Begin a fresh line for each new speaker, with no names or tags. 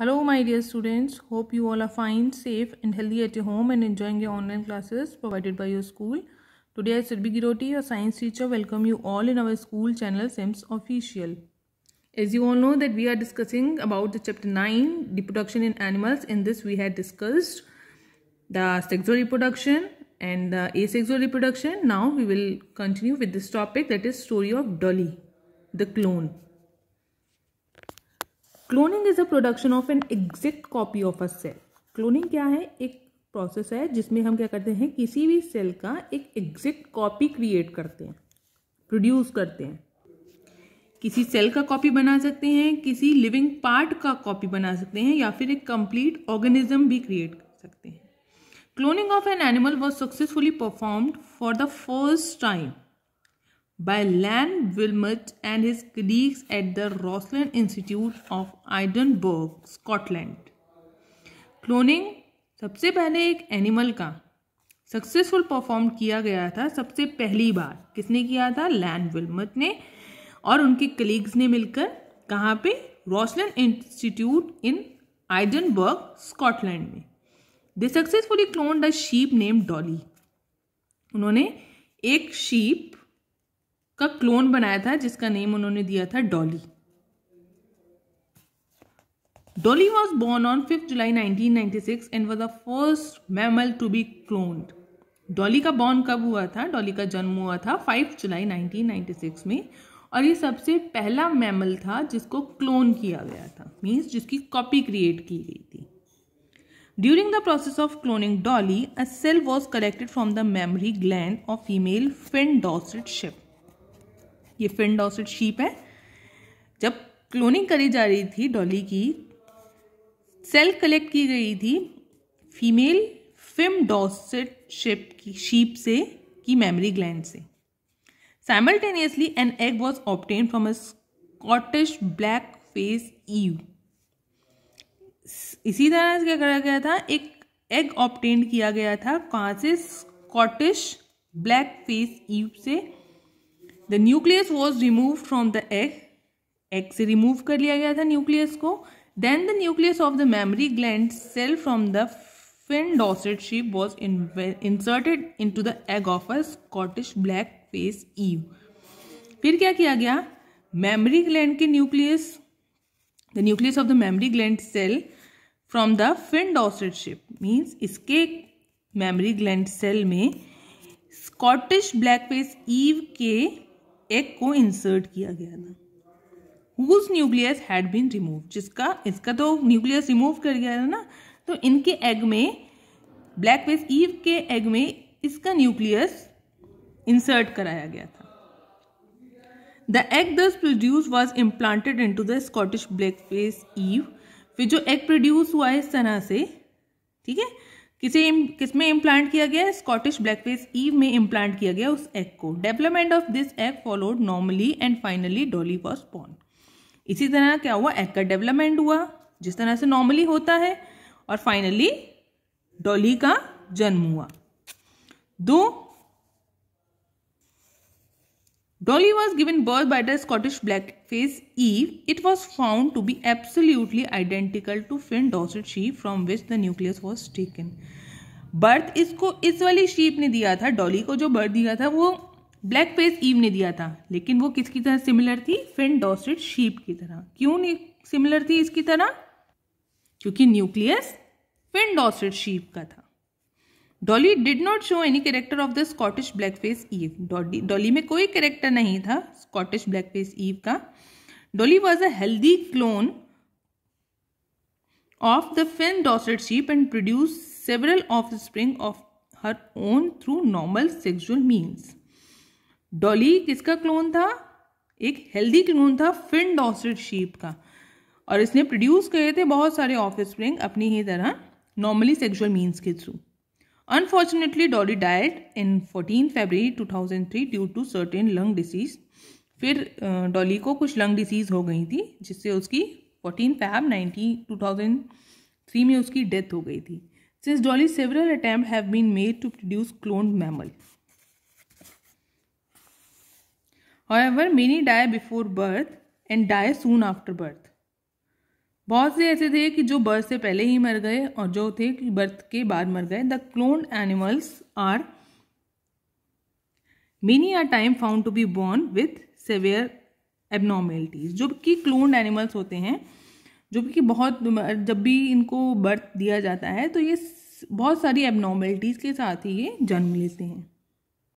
Hello my dear students, hope you all are fine, safe and healthy at your home and enjoying your online classes provided by your school. Today I Sirbi Giroti, your science teacher, welcome you all in our school channel SIMS official. As you all know that we are discussing about the chapter 9 reproduction in animals. In this we had discussed the sexual reproduction and the asexual reproduction. Now we will continue with this topic that is story of Dolly, the clone. Cloning is a production of an exact copy of a cell cloning क्या है एक process है जिसमें हम क्या करते हैं किसी भी सेल का एक एग्जैक्ट कॉपी क्रिएट करते हैं प्रोड्यूस करते हैं किसी सेल का कॉपी बना सकते हैं किसी लिविंग पार्ट का कॉपी बना सकते हैं या फिर एक कंप्लीट ऑर्गेनिज्म भी क्रिएट कर सकते हैं cloning of an animal was successfully performed for the first time by Lan Wilmot and his colleagues at the Roslin Institute of Edinburgh, Scotland. Cloning सबसे पहले एक एनिमल का सक्सेसफुल परफॉर्म किया गया था सबसे पहली बार किसने किया था लैन विलमत ने और उनके कलीग्स ने मिलकर कहाँ पे रॉसलैंड इंस्टीट्यूट इन आइडनबर्ग स्कॉटलैंड में they successfully clone the sheep name Dolly उन्होंने एक शीप का क्लोन बनाया था जिसका नेम उन्होंने दिया था Dolly Dolly was born on fifth July 1996 and was the first mammal to be cloned. Dolly का बॉर्न कब हुआ था डॉली का जन्म हुआ था 5 जुलाई 1996 में और ये सबसे पहला मैमल था जिसको क्लोन किया गया था मीन्स जिसकी कॉपी क्रिएट की गई थी during the process of cloning Dolly a cell was collected from the mammary gland of female Finn Dorset sheep ये फिन डॉसेट शीप है जब क्लोनिंग करी जा रही थी डॉली की सेल कलेक्ट की गई थी फीमेल फिम डॉसेट शिप की शीप से की मेमोरी ग्लैंड से simultaneously an egg was obtained from a Scottish black face ewe इसी तरह से क्या करा गया था एक एग ऑप्टेन किया गया था कहाँ से स्कॉटिश ब्लैक फेस ईव से the nucleus was removed from the egg egg से रिमूव कर लिया गया था न्यूक्लियस को then the nucleus of the mammary gland cell from the Finn dorsate sheep was inserted into the egg of a Scottish black face ewe फिर क्या किया गया मेमरी ग्लैंड के nucleus the nucleus of the mammary gland cell from the Finn Dorset ship means इसके mammary gland cell में Scottish black face ewe के egg को insert किया गया था whose nucleus had been removed जिसका इसका तो न्यूक्लियस रिमूव कर गया था ना तो इनके एग में ब्लैक वेस ईव के एग में इसका न्यूक्लियस इंसर्ट कराया गया था the egg thus produced was implanted into the Scottish black face ewe फिर जो एग प्रोड्यूस हुआ है इस तरह से ठीक है किसी किस में इम्प्लांट किया गया स्कॉटिश ब्लैकफेस ईव में इम्प्लांट किया गया उस एग को development of this egg followed normally and finally Dolly was born इसी तरह क्या हुआ एग का डेवलपमेंट हुआ जिस तरह से नॉर्मली होता है और फाइनली डॉली का जन्म हुआ दो Dolly was given birth by the Scottish blackface Eve. It was found to be absolutely identical to Finn Dorset sheep from which the nucleus was taken. Birth इसको इस वाली शीप ने दिया था डॉली को जो बर्थ दिया था वो ब्लैक फेस ईव ने दिया था लेकिन वो किसकी तरह सिमिलर थी फिन डॉस्टेड शीप की तरह क्यों नहीं सिमिलर थी इसकी तरह क्योंकि न्यूक्लियस फिन डॉस्टेड शीप का था Dolly did not show any character of the Scottish black face ewe Dolly Dolly में कोई कैरेक्टर नहीं था स्कॉटिश ब्लैक फेस ईव का Dolly was a healthy clone of the Finn Dorset sheep and produce several offspring of her own through normal sexual means Dolly किसका clone था एक healthy clone था Finn Dorset sheep का और इसने produce किए थे बहुत सारे ऑफ स्प्रिंग अपनी ही तरह नॉर्मली सेक्सुअल मीन्स के through unfortunately Dolly died in fourteen February two thousand three due to certain lung disease फिर डॉली uh, को कुछ लंग डिसीज हो गई थी जिससे उसकी फोर्टीन फैब थाउजेंड थ्री में उसकी डेथ हो गई थी since Dolly several attempt have been made to produce clone mammal however many die before birth and die soon after birth बहुत से ऐसे थे कि जो बर्थ से पहले ही मर गए और जो थे कि बर्थ के बाद मर गए the clone animals are many are time found to be born with severe abnormalities जो कि क्लोन्ड एनिमल्स होते हैं जो कि बहुत जब भी इनको बर्थ दिया जाता है तो ये बहुत सारी एबनॉर्मेलिटीज़ के साथ ही ये जन्म लेते हैं